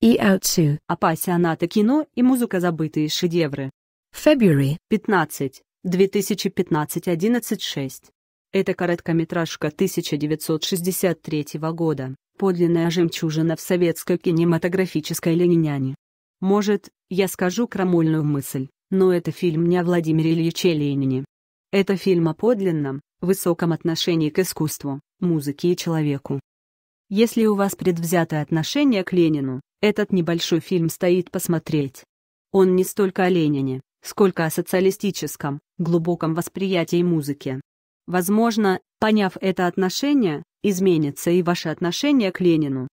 и Аутсу, А пассионаты кино и музыка забытые шедевры. February 15, 2015-11-6. Это короткометражка 1963 года, подлинная жемчужина в советской кинематографической лениняне. Может, я скажу крамольную мысль, но это фильм не о Владимире Ильиче Ленине. Это фильм о подлинном, высоком отношении к искусству, музыке и человеку. Если у вас предвзятое отношение к Ленину, этот небольшой фильм стоит посмотреть. Он не столько о Ленине, сколько о социалистическом, глубоком восприятии музыки. Возможно, поняв это отношение, изменится и ваше отношение к Ленину.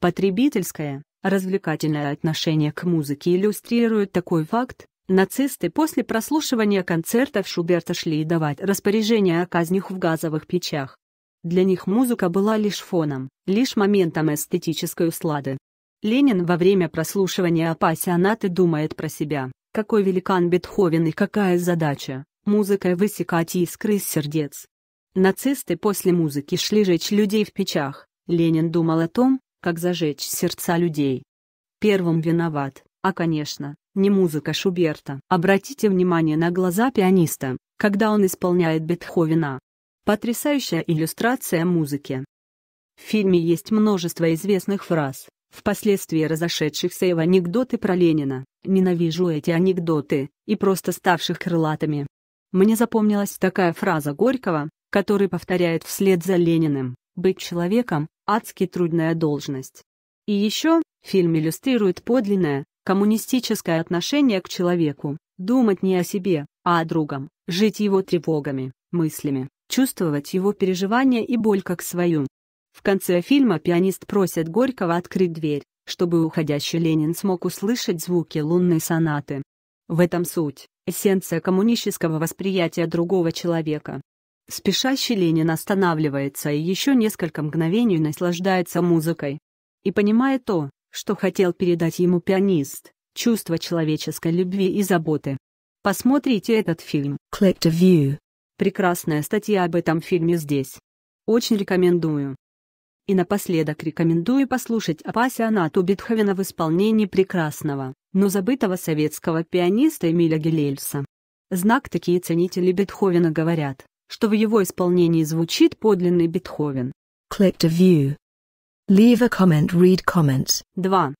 Потребительское, развлекательное отношение к музыке иллюстрирует такой факт. Нацисты после прослушивания концертов Шуберта шли давать распоряжения о казнях в газовых печах. Для них музыка была лишь фоном, лишь моментом эстетической услады. Ленин во время прослушивания пассионаты думает про себя. Какой великан Бетховен и какая задача – музыкой высекать искры из сердец. Нацисты после музыки шли жечь людей в печах. Ленин думал о том, как зажечь сердца людей. Первым виноват, а конечно, не музыка Шуберта. Обратите внимание на глаза пианиста, когда он исполняет Бетховена. Потрясающая иллюстрация музыки. В фильме есть множество известных фраз, впоследствии разошедшихся и в анекдоты про Ленина, ненавижу эти анекдоты, и просто ставших крылатыми. Мне запомнилась такая фраза Горького, который повторяет вслед за Лениным «Быть человеком – адски трудная должность». И еще, фильм иллюстрирует подлинное, коммунистическое отношение к человеку, думать не о себе, а о другом, жить его тревогами, мыслями, чувствовать его переживания и боль как свою, в конце фильма пианист просит Горького открыть дверь, чтобы уходящий Ленин смог услышать звуки лунной сонаты. В этом суть, эссенция коммунистического восприятия другого человека. Спешащий Ленин останавливается и еще несколько мгновений наслаждается музыкой. И понимает то, что хотел передать ему пианист, чувство человеческой любви и заботы. Посмотрите этот фильм. Click to view. Прекрасная статья об этом фильме здесь. Очень рекомендую. И напоследок рекомендую послушать апассионату Бетховена в исполнении прекрасного, но забытого советского пианиста Эмиля Гелельса. Знак такие ценители Бетховена говорят, что в его исполнении звучит подлинный Бетховен. Click to view. Leave a comment, read comments. 2.